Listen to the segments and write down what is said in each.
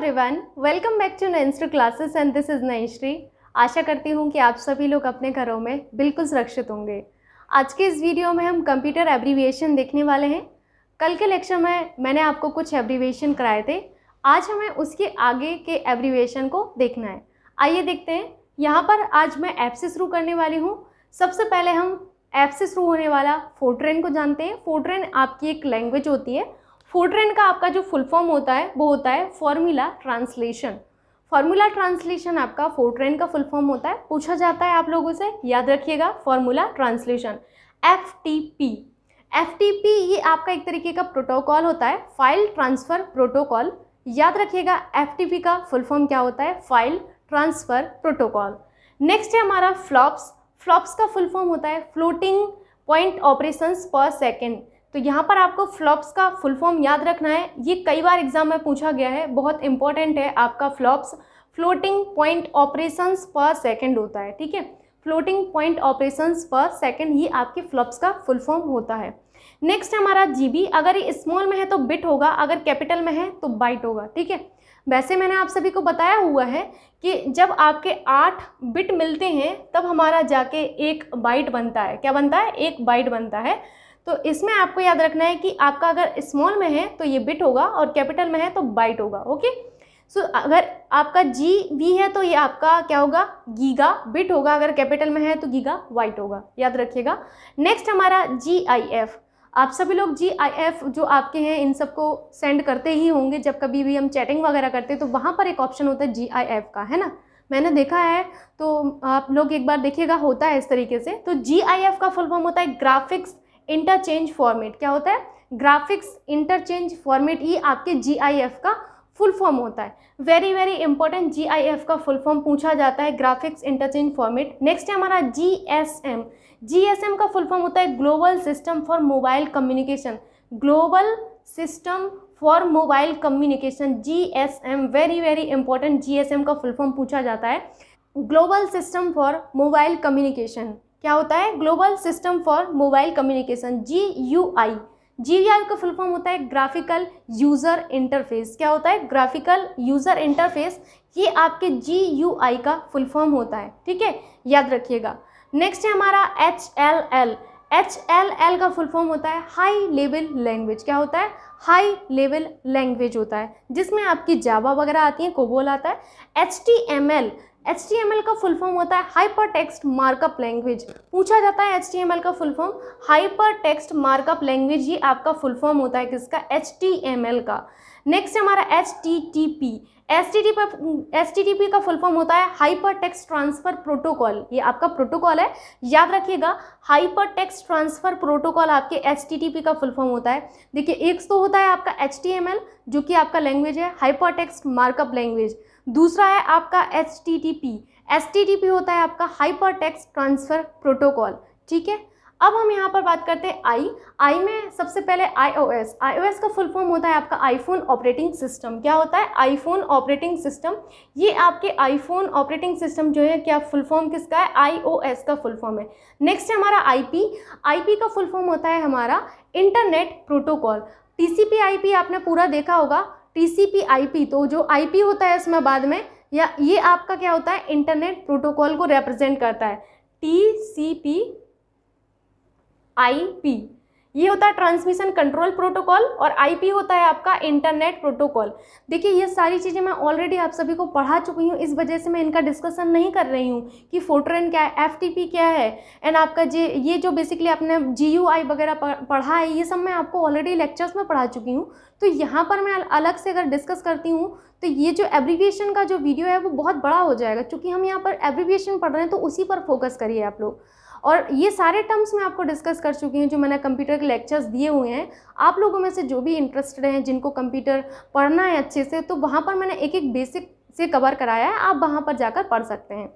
everyone welcome back to नैन्स्ट्रो classes and this is Nainshree आशा करती हूँ कि आप सभी लोग अपने घरों में बिल्कुल सुरक्षित होंगे आज के इस वीडियो में हम कंप्यूटर एब्रीविएशन देखने वाले हैं कल के लेक्चर में मैंने आपको कुछ एब्रीविएशन कराए थे आज हमें उसके आगे के एब्रीविएशन को देखना है आइए देखते हैं यहाँ पर आज मैं ऐप से शुरू करने वाली हूँ सबसे पहले हम ऐप से शुरू होने वाला फोर्ट्रेन को जानते हैं फोर्ट्रेन आपकी एक लैंग्वेज होती है फूड ट्रेंड का आपका जो फुल फॉर्म होता है वो होता है फॉर्मूला ट्रांसलेशन फॉर्मूला ट्रांसलेशन आपका फूड का फुल फॉर्म होता है पूछा जाता है आप लोगों से याद रखिएगा formula translation F T P F T P ये आपका एक तरीके का प्रोटोकॉल होता है फाइल ट्रांसफ़र प्रोटोकॉल याद रखिएगा एफ टी पी का फुल फॉर्म क्या होता है फाइल ट्रांसफ़र प्रोटोकॉल नेक्स्ट है हमारा फ्लॉप्स फ्लॉप्स का फुल फॉर्म होता है floating point operations per second तो यहाँ पर आपको फ्लॉप्स का फुल फॉर्म याद रखना है ये कई बार एग्जाम में पूछा गया है बहुत इंपॉर्टेंट है आपका FLOPS floating point operations per second होता है ठीक है floating point operations per second ही आपके फ्लॉप्स का फुल फॉर्म होता है नेक्स्ट हमारा जी अगर ये स्मॉल में है तो बिट होगा अगर कैपिटल में है तो बाइट होगा ठीक है वैसे मैंने आप सभी को बताया हुआ है कि जब आपके आठ बिट मिलते हैं तब हमारा जाके एक बाइट बनता है क्या बनता है एक बाइट बनता है तो इसमें आपको याद रखना है कि आपका अगर स्मॉल में है तो ये बिट होगा और कैपिटल में है तो बाइट होगा ओके सो so, अगर आपका जी वी है तो ये आपका क्या होगा गीगा बिट होगा अगर कैपिटल में है तो गीगा वाइट होगा याद रखिएगा नेक्स्ट हमारा जी आई एफ़ आप सभी लोग जी आई एफ जो आपके हैं इन सबको सेंड करते ही होंगे जब कभी भी हम चैटिंग वगैरह करते हैं तो वहाँ पर एक ऑप्शन होता है जी आई एफ का है ना मैंने देखा है तो आप लोग एक बार देखिएगा होता है इस तरीके से तो जी आई एफ का फुल फॉर्म होता है ग्राफिक्स इंटरचेंज फॉर्मेट क्या होता है ग्राफिक्स इंटरचेंज फॉर्मेट ये आपके जी का फुल फॉर्म होता है वेरी वेरी इंपॉर्टेंट जी का फुल फॉर्म पूछा जाता है ग्राफिक्स इंटरचेंज फॉर्मेट नेक्स्ट है हमारा जीएसएम जीएसएम का फुल फॉर्म होता है global system for mobile communication global system for mobile communication GSM very very important GSM का फुल फॉर्म पूछा जाता है global system for mobile communication क्या होता है global system for mobile communication G U I G I का full form होता है ग्राफिकल यूज़र इंटरफेस क्या होता है ग्राफिकल यूज़र इंटरफेस ये आपके जी यू आई का फुल फॉर्म होता है ठीक है याद रखिएगा नेक्स्ट है हमारा H L L H L L का फुल फॉर्म होता है हाई लेवल लैंग्वेज क्या होता है हाई लेवल लैंग्वेज होता है जिसमें आपकी जावा वगैरह आती है कोबोल आता है H T M L H T M L का फुल फॉर्म होता है हाइपर टेक्स्ट मार्कअप लैंग्वेज पूछा जाता है एच टी एम एल का full form hyper text markup language ये आपका फुल फॉर्म होता है किसका एच टी एम एल का नेक्स्ट हमारा H T T P S T T P S T T P का फुल फॉर्म होता है हाइपर टेक्स्ट ट्रांसफर प्रोटोकॉल ये आपका प्रोटोकॉल है याद रखिएगा हाइपर टेक्स्ट ट्रांसफर प्रोटोकॉल आपके एच टी टी पी का फुल फॉर्म होता है देखिए एक तो होता है आपका एच टी एम एल जो कि आपका लैंग्वेज है हाइपर टेक्स्ट मार्कअप लैंग्वेज दूसरा है आपका H T T P H T T P होता है आपका हाइपर टेक्स ट्रांसफ़र प्रोटोकॉल ठीक है अब हम यहाँ पर बात करते हैं आई आई में सबसे पहले ओ एस का फुल फॉर्म होता है आपका आईफोन ऑपरेटिंग सिस्टम क्या होता है आईफोन ऑपरेटिंग सिस्टम ये आपके आईफोन ऑपरेटिंग सिस्टम जो है क्या फुल फॉर्म किसका है एस का फुल फॉर्म है नेक्स्ट है हमारा आई पी का फुल फॉर्म होता है हमारा इंटरनेट प्रोटोकॉल आई पी आपने पूरा देखा होगा टीसीपी आईपी तो जो आईपी होता है इसमें बाद में या ये आपका क्या होता है इंटरनेट प्रोटोकॉल को रिप्रेजेंट करता है T C P I P ये होता है ट्रांसमिशन कंट्रोल प्रोटोकॉल और आईपी होता है आपका इंटरनेट प्रोटोकॉल देखिए ये सारी चीज़ें मैं ऑलरेडी आप सभी को पढ़ा चुकी हूँ इस वजह से मैं इनका डिस्कशन नहीं कर रही हूँ कि फोटरन क्या है एफटीपी क्या है एंड आपका जे ये जो बेसिकली आपने जीयूआई वगैरह पढ़ा है ये सब मैं आपको ऑलरेडी लेक्चर्स में पढ़ा चुकी हूँ तो यहाँ पर मैं अलग से अगर डिस्कस करती हूँ तो ये जो एब्रीविएशन का जो वीडियो है वो बहुत बड़ा हो जाएगा क्योंकि हम यहाँ पर एब्रीविएशन पढ़ रहे हैं तो उसी पर फोकस करिए आप लोग और ये सारे टर्म्स मैं आपको डिस्कस कर चुकी हूँ जो मैंने कंप्यूटर के लेक्चर्स दिए हुए हैं आप लोगों में से जो भी इंटरेस्टेड हैं जिनको कंप्यूटर पढ़ना है अच्छे से तो वहाँ पर मैंने एक एक बेसिक से कवर कराया है आप वहाँ पर जाकर पढ़ सकते हैं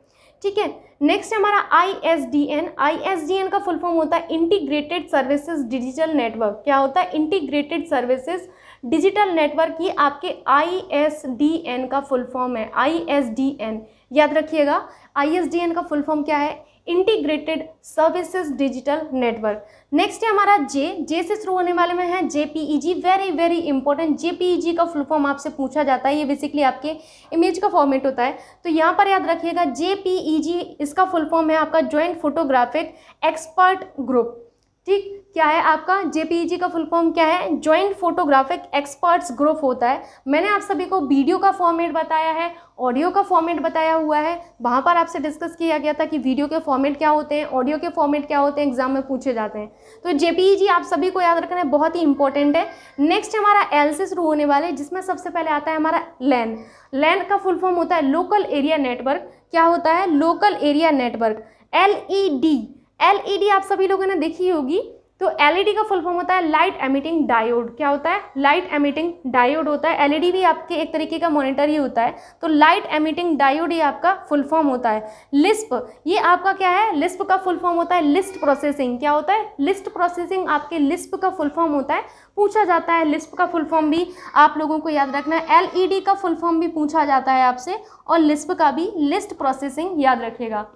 ठीक है नेक्स्ट हमारा I S D N I S D N का फुल फॉर्म होता है इंटीग्रेटेड सर्विसेज डिजिटल नेटवर्क क्या होता है इंटीग्रेटेड सर्विसेज डिजिटल नेटवर्क ये आपके आई एस डी एन का फुल फॉर्म है आई एस डी एन याद रखिएगा आई एस डी एन का फुल फॉर्म क्या है integrated services digital network next है हमारा जे जे से शुरू होने वाले में है JPEG very very important JPEG का फुल फॉर्म आपसे पूछा जाता है ये बेसिकली आपके इमेज का फॉर्मेट होता है तो यहाँ पर याद रखिएगा जेपीईजी e इसका फुल फॉर्म है आपका ज्वाइंट फोटोग्राफिक एक्सपर्ट ग्रुप ठीक क्या है आपका जेपीईजी का फुल फॉर्म क्या है ज्वाइंट फोटोग्राफिक एक्सपर्ट्स ग्रुप होता है मैंने आप सभी को वीडियो का फॉर्मेट बताया है ऑडियो का फॉर्मेट बताया हुआ है वहाँ पर आपसे डिस्कस किया गया था कि वीडियो के फॉर्मेट क्या होते हैं ऑडियो के फॉर्मेट क्या होते हैं एग्जाम में पूछे जाते हैं तो जे आप सभी को याद रखना है बहुत ही इंपॉर्टेंट है नेक्स्ट हमारा एल से शुरू होने वाले जिसमें सबसे पहले आता है हमारा लैन लैन का फुल फॉर्म होता है लोकल एरिया नेटवर्क क्या होता है local area network L E D LED e आप सभी लोगों ने देखी होगी तो एलईडी e का फुल फॉर्म होता है लाइट एमिटिंग डायोड क्या होता है लाइट एमिटिंग डायोड होता है एलईडी e भी आपके एक तरीके का मॉनिटर ही होता है तो लाइट एमिटिंग डायोड ही आपका फुल फॉर्म होता है लिस्प ये आपका क्या है लिस्प का फुल फॉर्म होता है लिस्ट प्रोसेसिंग क्या होता है लिस्ट प्रोसेसिंग आपके लिस्प का फुल फॉर्म होता है पूछा जाता है लिस्प का फुल फॉर्म भी आप लोगों को याद रखना है एलईडी e का फुल फॉर्म भी पूछा जाता है आपसे और लिस्प का भी लिस्ट प्रोसेसिंग याद रखेगा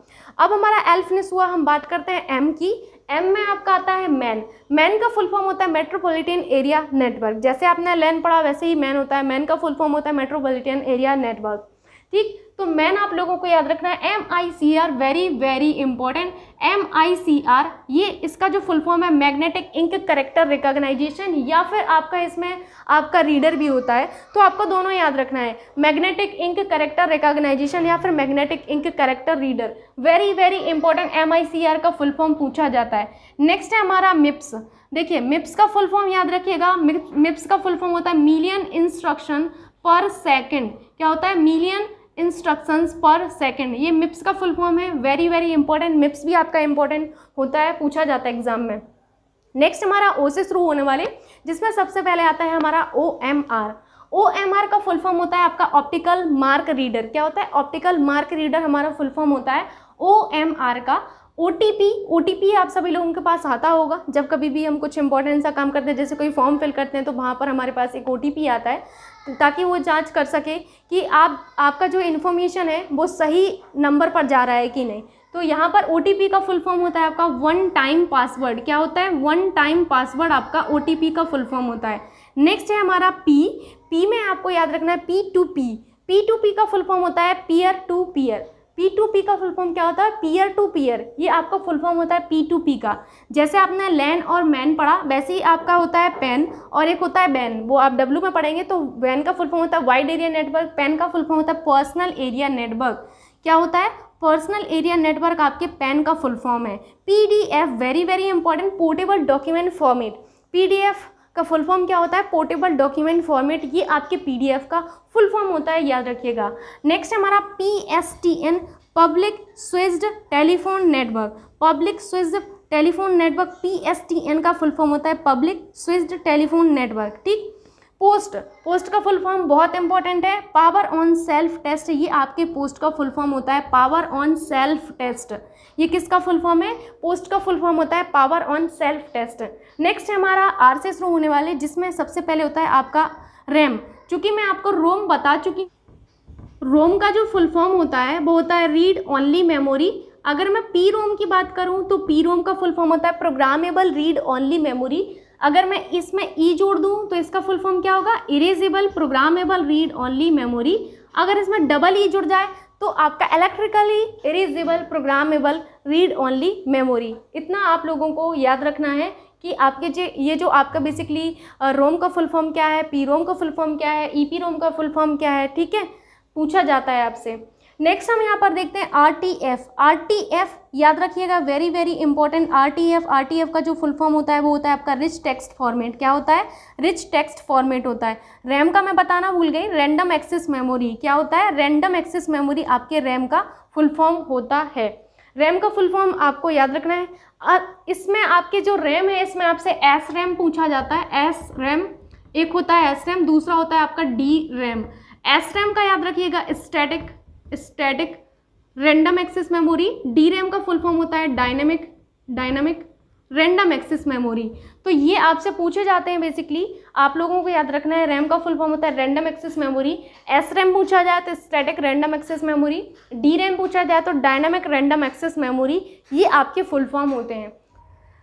अब हमारा एल्फनेस हुआ हम बात करते हैं एम की एम में आपका आता है मैन मैन का फुल फॉर्म होता है मेट्रोपॉलिटन एरिया नेटवर्क जैसे आपने लैन पढ़ा वैसे ही मैन होता है मैन का फुल फॉर्म होता है मेट्रोपॉलिटन एरिया नेटवर्क ठीक तो मैन आप लोगों को याद रखना है M I C R very very important M I C R ये इसका जो फुल फॉर्म है मैग्नेटिक इंक करेक्टर रिकॉग्नाइजेशन या फिर आपका इसमें आपका रीडर भी होता है तो आपको दोनों याद रखना है मैग्नेटिक इंक करेक्टर रिकॉग्नाइजेशन या फिर magnetic ink character reader very very important M I C R का फुल फॉर्म पूछा जाता है नेक्स्ट है हमारा मिप्स देखिए मिप्स का फुल फॉर्म याद रखिएगा मिप्स का फुल फॉर्म होता है मिलियन इंस्ट्रक्शन पर सेकेंड क्या होता है मिलियन इंस्ट्रक्शंस पर सेकंड ये मिप्स का फुल फॉर्म है वेरी वेरी इंपॉर्टेंट मिप्स भी आपका इंपॉर्टेंट होता है पूछा जाता है एग्जाम में नेक्स्ट हमारा ओ से शुरू होने वाले जिसमें सबसे पहले आता है हमारा O M R O M R का फुल फॉर्म होता है आपका ऑप्टिकल मार्क रीडर क्या होता है ऑप्टिकल मार्क रीडर हमारा फुल फॉर्म होता है ओ एम आर का O T P O T P आप सभी लोगों के पास आता होगा जब कभी भी हम कुछ इंपॉर्टेंट सा काम करते हैं जैसे कोई फॉर्म फिल करते हैं तो वहाँ पर हमारे पास एक ओ टी पी आता है ताकि वो जांच कर सके कि आप आपका जो इन्फॉर्मेशन है वो सही नंबर पर जा रहा है कि नहीं तो यहाँ पर ओ का फुल फॉर्म होता है आपका वन टाइम पासवर्ड क्या होता है वन टाइम पासवर्ड आपका ओ का फुल फॉर्म होता है नेक्स्ट है हमारा पी पी में आपको याद रखना है P to P P to P का फुल फॉर्म होता है peer to peer P to P का फुल फॉर्म क्या होता है पीयर टू पीयर ये आपका फुल फॉर्म होता है पी टू पी का जैसे आपने लैन और मैन पढ़ा वैसे ही आपका होता है पेन और एक होता है बैन वो आप डब्ल्यू में पढ़ेंगे तो वैन का फुल फॉर्म होता है वाइड एरिया नेटवर्क पेन का फुल फॉर्म होता है पर्सनल एरिया नेटवर्क क्या होता है पर्सनल एरिया नेटवर्क आपके पेन का फुल फॉर्म है F very very important portable document format F का फुल फॉर्म क्या होता है पोर्टेबल डॉक्यूमेंट फॉर्मेट ये आपके पीडीएफ का फुल फॉर्म होता है याद रखिएगा नेक्स्ट हमारा PSTN public switched telephone network public switched telephone network PSTN का फुल फॉर्म होता है पब्लिक स्विस्ड टेलीफोन नेटवर्क ठीक पोस्ट पोस्ट का फुल फॉर्म बहुत इंपॉर्टेंट है पावर ऑन सेल्फ टेस्ट ये आपके पोस्ट का फुल फॉर्म होता है पावर ऑन सेल्फ टेस्ट ये किसका फुल फॉर्म है पोस्ट का फुल फॉर्म होता है power on self test next है हमारा आर से शुरू होने वाले जिसमें सबसे पहले होता है आपका रैम चूंकि मैं आपको रोम बता चुकी रोम का जो फुल फॉर्म होता है वो होता है रीड ओनली मेमोरी अगर मैं पी रोम की बात करूँ तो पी रोम का फुल फॉर्म होता है प्रोग्रामेबल रीड ओनली मेमोरी अगर मैं इसमें ई e जोड़ दूँ तो इसका फुल फॉर्म क्या होगा erasable programmable read only memory अगर इसमें डबल ई e जुड़ जाए तो आपका electrically erasable programmable read only memory इतना आप लोगों को याद रखना है कि आपके जो ये जो आपका बेसिकली रोम का फुल फॉर्म क्या है पी रोम का फुल फॉर्म क्या है ई पी रोम का फुल फॉर्म क्या है ठीक है पूछा जाता है आपसे नेक्स्ट हम यहाँ पर देखते हैं R T F R T F याद रखिएगा very very important R T F R T F का जो फुल फॉर्म होता है वो होता है आपका रिच टेक्स्ट फॉर्मेट क्या होता है रिच टेक्स्ट फॉर्मेट होता है रैम का मैं बताना भूल गई रैंडम एक्सेस मेमोरी क्या होता है रैंडम एक्सेस मेमोरी आपके रैम का फुल फॉर्म होता है रैम का फुल फॉर्म आपको याद रखना है और इसमें आपके जो रैम है इसमें आपसे एस रैम पूछा जाता है एस रैम एक होता है एस रैम दूसरा होता है आपका डी रैम एस रैम का याद रखिएगा static static random access memory D का फुल फॉर्म होता है dynamic dynamic random access memory तो ये आपसे पूछे जाते हैं बेसिकली आप लोगों को याद रखना है रैम का फुल फॉर्म होता है random access memory S RAM पूछा जाए तो static random access memory D RAM पूछा जाए तो डायनामिक रैंडम एक्सेस मेमोरी ये आपके फुल फॉर्म होते हैं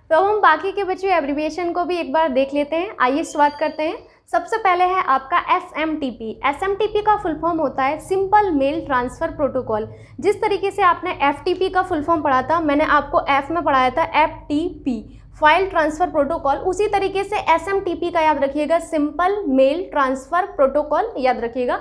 तो हम बाकी के बच्चे एब्रीविएशन को भी एक बार देख लेते हैं आइए शुरुआत करते हैं सबसे पहले है आपका S M T P S M T P का फुल फॉर्म होता है सिंपल मेल ट्रांसफ़र प्रोटोकॉल जिस तरीके से आपने एफ टी पी का फुल फॉर्म पढ़ा था मैंने आपको एफ में पढ़ाया था F T P file transfer protocol उसी तरीके से एस एम टी पी का याद रखिएगा सिंपल मेल ट्रांसफ़र प्रोटोकॉल याद रखिएगा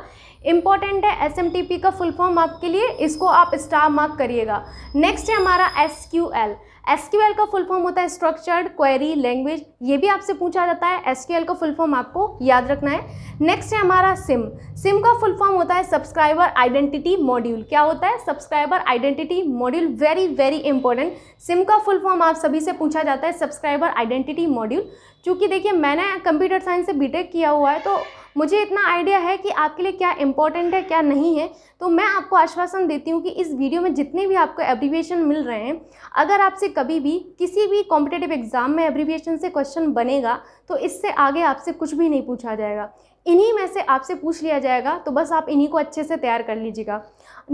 इंपॉर्टेंट है एस एम टी पी का फुल फॉर्म आपके लिए इसको आप स्टार मार्क करिएगा नेक्स्ट है हमारा एस क्यू एल एस का फुल फॉर्म होता है स्ट्रक्चर्ड क्वेरी लैंग्वेज ये भी आपसे पूछा जाता है एस का फुल फॉर्म आपको याद रखना है नेक्स्ट है हमारा सिम सिम का फुल फॉर्म होता है सब्सक्राइबर आइडेंटिटी मॉड्यूल क्या होता है subscriber identity module very very important SIM का फुल फॉर्म आप सभी से पूछा जाता है सब्सक्राइबर आइडेंटिटी मॉड्यूल चूँकि देखिए मैंने कंप्यूटर साइंस से बीटेक किया हुआ है तो मुझे इतना आइडिया है कि आपके लिए क्या इंपॉर्टेंट है क्या नहीं है तो मैं आपको आश्वासन देती हूँ कि इस वीडियो में जितने भी आपको एब्रीविएशन मिल रहे हैं अगर आपसे कभी भी किसी भी कॉम्पिटेटिव एग्ज़ाम में एब्रीविएशन से क्वेश्चन बनेगा तो इससे आगे आपसे कुछ भी नहीं पूछा जाएगा इन्हीं में से आपसे पूछ लिया जाएगा तो बस आप इन्हीं को अच्छे से तैयार कर लीजिएगा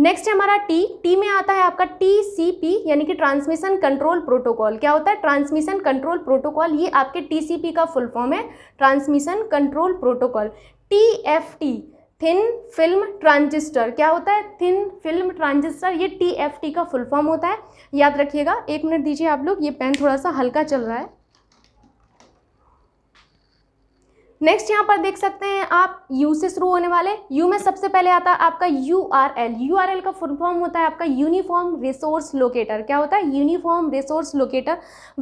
नेक्स्ट है हमारा टी टी में आता है आपका टी सी पी यानी कि ट्रांसमिशन कंट्रोल प्रोटोकॉल क्या होता है ट्रांसमिशन कंट्रोल प्रोटोकॉल ये आपके टी सी पी का फुल फॉर्म है transmission control protocol T F T thin film transistor क्या होता है थिन फिल्म ट्रांजिस्टर ये टी एफ टी का फुल फॉर्म होता है याद रखिएगा एक मिनट दीजिए आप लोग ये पेन थोड़ा सा हल्का चल रहा है नेक्स्ट यहाँ पर देख सकते हैं आप यू से शुरू होने वाले यू में सबसे पहले आता है आपका U R L U R L का फुल फॉर्म होता है आपका यूनिफॉर्म रिसोर्स लोकेटर क्या होता है uniform resource locator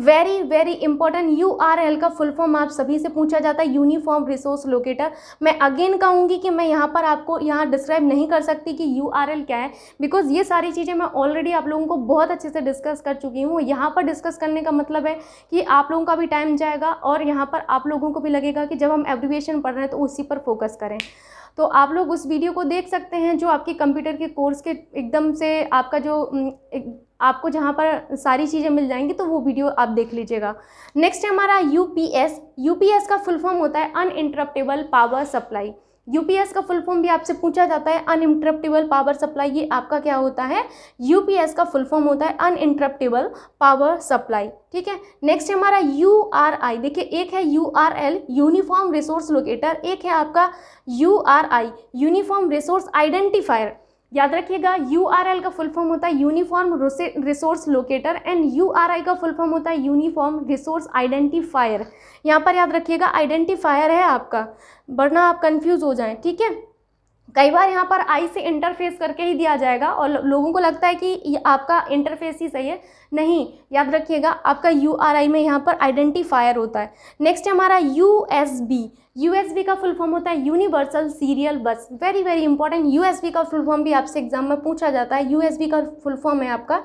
very very important U R L का फुल फॉर्म आप सभी से पूछा जाता है यूनिफॉर्म रिसोर्स लोकेटर मैं अगेन कहूँगी कि मैं यहाँ पर आपको यहाँ डिस्क्राइब नहीं कर सकती कि यू आर एल क्या है बिकॉज ये सारी चीज़ें मैं ऑलरेडी आप लोगों को बहुत अच्छे से डिस्कस कर चुकी हूँ यहाँ पर डिस्कस करने का मतलब है कि आप लोगों का भी टाइम जाएगा और यहाँ पर आप लोगों को भी लगेगा कि जब हम एब्रीविएशन पढ़ रहे हैं तो उसी पर फोकस करें तो आप लोग उस वीडियो को देख सकते हैं जो आपके कंप्यूटर के कोर्स के एकदम से आपका जो आपको जहाँ पर सारी चीज़ें मिल जाएंगी तो वो वीडियो आप देख लीजिएगा नेक्स्ट है हमारा U P S U P S का फुल फॉर्म होता है इंटरप्टेबल पावर सप्लाई यूपीएस का फुल फॉर्म भी आपसे पूछा जाता है अनइंटरप्टेबल पावर सप्लाई ये आपका क्या होता है यूपीएस का फुल फॉर्म होता है अनइंटरप्टेबल पावर सप्लाई ठीक है नेक्स्ट हमारा यू आर आई देखिए एक है U R L uniform resource locator एक है आपका U R I uniform resource identifier याद रखिएगा यू का फुल फॉर्म होता है uniform resource locator and U का फुल फॉर्म होता है यूनिफॉर्म रिसोर्स आइडेंटिफायर यहाँ पर याद रखिएगा आइडेंटिफायर है आपका वरना आप कंफ्यूज हो जाएं ठीक है कई बार यहाँ पर आई से इंटरफेस करके ही दिया जाएगा और लोगों को लगता है कि आपका इंटरफेस ही सही है नहीं याद रखिएगा आपका यू में यहाँ पर आइडेंटिफायर होता है नेक्स्ट हमारा यू यूएसबी का फुल फॉर्म होता है universal serial bus very very important USB का फुल फॉर्म भी आपसे एग्जाम में पूछा जाता है यूएसबी का फुल फॉर्म है आपका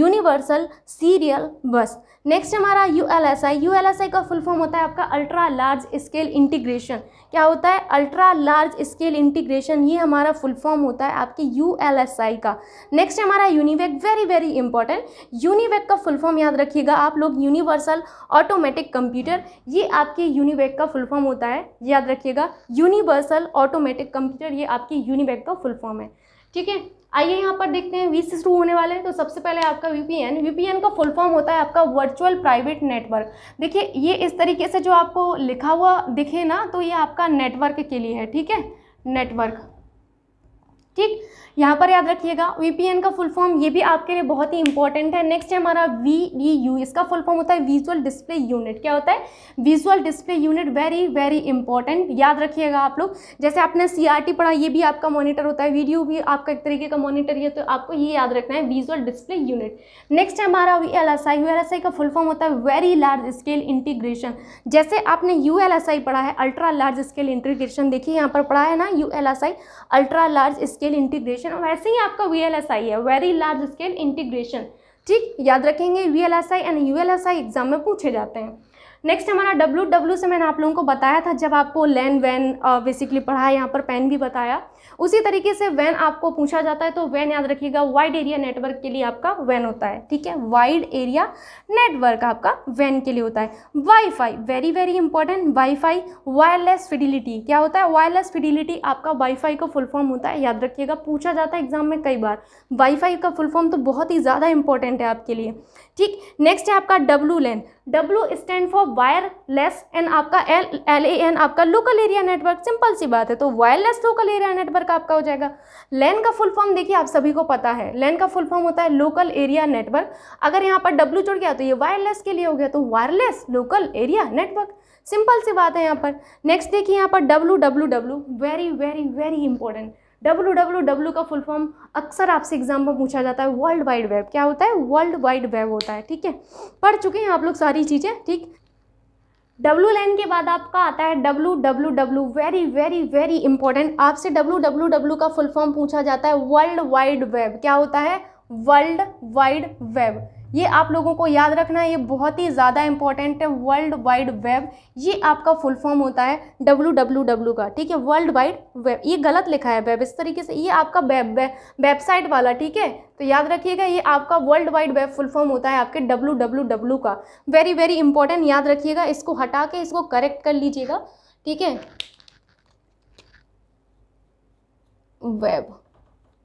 यूनिवर्सल सीरियल बस नेक्स्ट हमारा U L S I U L S I का फुल फॉर्म होता है आपका अल्ट्रा लार्ज स्केल इंटीग्रेशन क्या होता है अल्ट्रा लार्ज स्केल इंटीग्रेशन ये हमारा फुल फॉर्म होता है आपके यू एल एस आई का नेक्स्ट हमारा UNIVAC very very important UNIVAC का फुल फॉर्म याद रखिएगा आप लोग यूनिवर्सल ऑटोमेटिक कंप्यूटर ये आपके यूनिवेक का फुल फॉर्म होता है याद रखिएगा यूनिवर्सल ऑटोमेटिक कंप्यूटर ये आपकी यूनिबैग का फुल फॉर्म है ठीक है आइए यहाँ पर देखते हैं वी से शुरू होने वाले हैं तो सबसे पहले आपका वीपीएन वीपीएन का फुल फॉर्म होता है आपका वर्चुअल प्राइवेट नेटवर्क देखिए ये इस तरीके से जो आपको लिखा हुआ दिखे ना तो ये आपका नेटवर्क के लिए है ठीक है नेटवर्क ठीक यहाँ पर याद रखिएगा वीपीएन का फुल फॉर्म ये भी आपके लिए बहुत ही इंपॉर्टेंट है नेक्स्ट है हमारा वी यू e इसका फुल फॉर्म होता है विजुअल डिस्प्ले यूनिट क्या होता है visual display unit very very important याद रखिएगा आप लोग जैसे आपने सीआरटी पढ़ा ये भी आपका मॉनिटर होता है वीडियो भी आपका एक तरीके का मॉनिटर है तो आपको ये याद रखना है विजुअल डिस्प्ले यूनिट नेक्स्ट है हमारा V L S I U L S I का फुल फॉर्म होता है वेरी लार्ज स्केल इंटीग्रेशन जैसे आपने यू एल एस आई पढ़ा है अल्ट्रा लार्ज स्केल इंटीग्रेशन देखिए यहाँ पर पढ़ा है ना U L S I ultra large scale integration वैसे ही आपका वी है वेरी लार्ज स्केल इंटीग्रेशन ठीक याद रखेंगे V L S I and U L S I exam में पूछे जाते हैं नेक्स्ट हमारा डब्ल्यू डब्ल्यू से मैंने आप लोगों को बताया था जब आपको लैन वैन बेसिकली पढ़ा यहाँ पर पेन भी बताया उसी तरीके से वैन आपको पूछा जाता है तो वैन याद रखिएगा वाइड एरिया नेटवर्क के लिए आपका वैन होता है ठीक है वाइड एरिया नेटवर्क आपका वैन के लिए होता है WiFi very very important WiFi wireless fidelity क्या होता है वायरलेस फिडिलिटी आपका वाईफाई का फुल फॉर्म होता है याद रखिएगा पूछा जाता है एग्जाम में कई बार वाईफाई का फुल फॉर्म तो बहुत ही ज़्यादा इंपॉर्टेंट है आपके लिए ठीक नेक्स्ट है आपका W LAN W stand for wireless and आपका एल एल ए एन आपका लोकल एरिया नेटवर्क सिंपल सी बात है तो वायरलेस लोकल एरिया नेटवर्क आपका हो जाएगा लैन का फुल फॉर्म देखिए आप सभी को पता है लैन का फुल फॉर्म होता है लोकल एरिया नेटवर्क अगर यहाँ पर डब्लू जुड़ गया तो ये वायरलेस के लिए हो गया तो wireless local area network simple सी बात है यहाँ पर नेक्स्ट देखिए यहाँ पर W W W very very very important W W W का फुल फॉर्म अक्सर आपसे एग्जाम में पूछा जाता है वर्ल्ड वाइड वेब क्या होता है वर्ल्ड वाइड वेब होता है ठीक है पढ़ चुके हैं आप लोग सारी चीज़ें ठीक डब्लू लाइन के बाद आपका आता है W W W very very very important आपसे डब्लू डब्लू डब्लू का फुल फॉर्म पूछा जाता है वर्ल्ड वाइड वेब क्या होता है वर्ल्ड वाइड वेब ये आप लोगों को याद रखना है ये बहुत ही ज़्यादा इंपॉर्टेंट है वर्ल्ड वाइड वेब ये आपका फुल फॉर्म होता है डब्लू डब्लू डब्लू का ठीक है वर्ल्ड वाइड वेब ये गलत लिखा है वेब इस तरीके से ये आपका वेब वेबसाइट वाला ठीक है तो याद रखिएगा ये आपका world wide web full form होता है आपके डब्लू डब्लू डब्लू का वेरी वेरी इंपॉर्टेंट याद रखिएगा इसको हटा के इसको करेक्ट कर लीजिएगा ठीक है वेब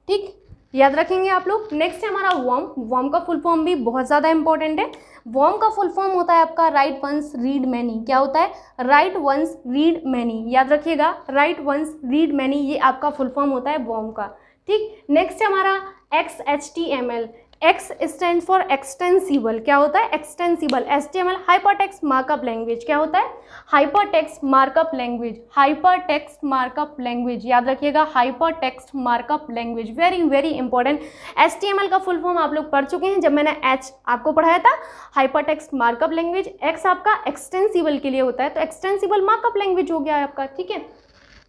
ठीक याद रखेंगे आप लोग नेक्स्ट है हमारा वॉम वॉम का फुल फॉर्म भी बहुत ज़्यादा इंपॉर्टेंट है वॉम का फुल फॉर्म होता है आपका राइट वंस रीड मैनी क्या होता है राइट वंस रीड मैनी याद रखिएगा राइट वंस रीड मैनी ये आपका फुल फॉर्म होता है वॉम का ठीक नेक्स्ट है हमारा X H T M L X stand for extensible क्या होता है extensible S T M L hypertext markup language क्या होता है hypertext markup language hypertext markup language याद रखिएगा hypertext markup language very very important S T M L का full form आप लोग पढ़ चुके हैं जब मैंने एच आपको पढ़ाया था हाइपरटेक्स्ट मार्कअप लैंग्वेज एक्स आपका एक्सटेंसिबल के लिए होता है तो एक्सटेंसिबल मार्कअप लैंग्वेज हो गया है आपका ठीक है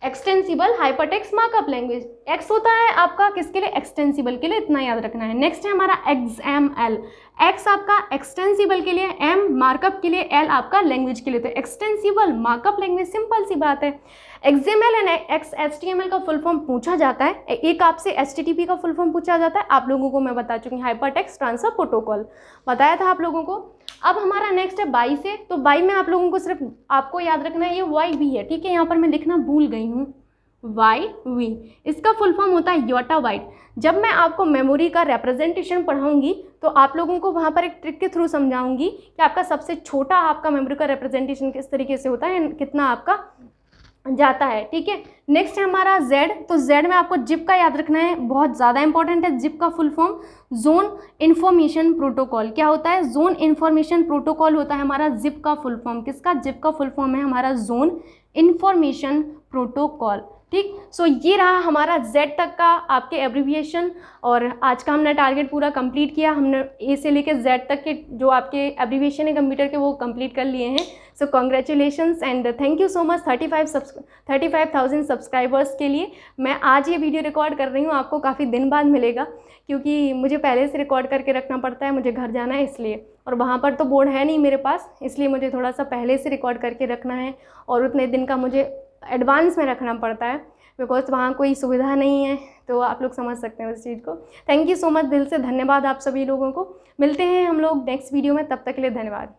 extensible hypertext markup language X होता है आपका किसके लिए एक्सटेंसिबल के लिए इतना याद रखना है नेक्स्ट है हमारा एक्स एम एल एक्स आपका एक्सटेंसिबल के लिए एम मार्कअप के लिए एल आपका लैंग्वेज के लिए तो एक्सटेंसिबल मार्कअप लैंग्वेज सिंपल सी बात है एक्सएमएल एंड एक्स एच का फुल फॉर्म पूछा जाता है एक आपसे एच का फुल फॉर्म पूछा जाता है आप लोगों को मैं बता चुकी हूँ हाइपर ट्रांसफर प्रोटोकॉल बताया था आप लोगों को अब हमारा नेक्स्ट है बाई से तो बाई में आप लोगों को सिर्फ आपको याद रखना है ये वाई वी है ठीक है यहाँ पर मैं लिखना भूल गई हूँ वाई वी इसका फुल फॉर्म होता है योटा वाइट जब मैं आपको मेमोरी का रिप्रेजेंटेशन पढ़ाऊंगी तो आप लोगों को वहाँ पर एक ट्रिक के थ्रू समझाऊंगी कि आपका सबसे छोटा आपका मेमोरी का रिप्रेजेंटेशन किस तरीके से होता है कितना आपका जाता है ठीक है नेक्स्ट है हमारा जेड तो जेड में आपको जिप का याद रखना है बहुत ज़्यादा इंपॉर्टेंट है जिप का full form zone information protocol क्या होता है जोन इन्फॉर्मेशन प्रोटोकॉल होता है हमारा जिप का फुल फॉर्म किसका जिप का फुल फॉर्म है हमारा जोन इन्फॉर्मेशन प्रोटोकॉल ठीक सो so, ये रहा हमारा Z तक का आपके एब्रीविएशन और आज का हमने टारगेट पूरा कंप्लीट किया हमने A से लेकर Z तक के जो आपके एब्रीविएशन है कंप्यूटर के वो कंप्लीट कर लिए हैं so congratulation and thank you so much thirty five subs thirty five thousand subscribers के लिए मैं आज ये वीडियो रिकॉर्ड कर रही हूँ आपको काफ़ी दिन बाद मिलेगा क्योंकि मुझे पहले से रिकॉर्ड करके रखना पड़ता है मुझे घर जाना है इसलिए और वहाँ पर तो बोर्ड है नहीं मेरे पास इसलिए मुझे थोड़ा सा पहले से रिकॉर्ड करके रखना है और उतने दिन का मुझे एडवांस में रखना पड़ता है बिकॉज वहाँ कोई सुविधा नहीं है तो आप लोग समझ सकते हैं उस चीज़ को थैंक यू सो मच दिल से धन्यवाद आप सभी लोगों को मिलते हैं हम लोग नेक्स्ट वीडियो में तब तक के लिए धन्यवाद